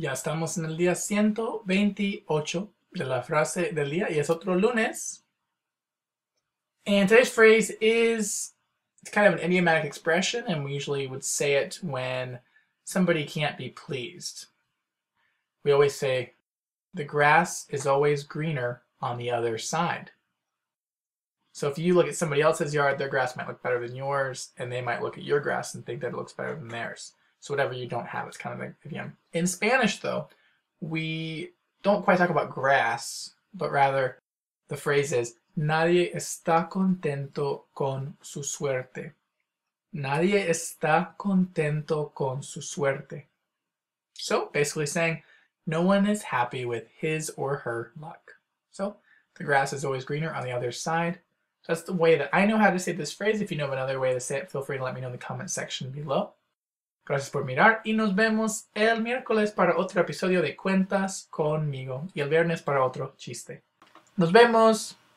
Ya estamos en el día 128 de la frase del día y es otro lunes. And today's phrase is it's kind of an idiomatic expression, and we usually would say it when somebody can't be pleased. We always say, the grass is always greener on the other side. So if you look at somebody else's yard, their grass might look better than yours, and they might look at your grass and think that it looks better than theirs. So whatever you don't have, it's kind of like the In Spanish, though, we don't quite talk about grass, but rather the phrase is Nadie está contento con su suerte. Nadie está contento con su suerte. So basically saying no one is happy with his or her luck. So the grass is always greener on the other side. That's the way that I know how to say this phrase. If you know another way to say it, feel free to let me know in the comment section below. Gracias por mirar y nos vemos el miércoles para otro episodio de Cuentas conmigo y el viernes para otro chiste. Nos vemos.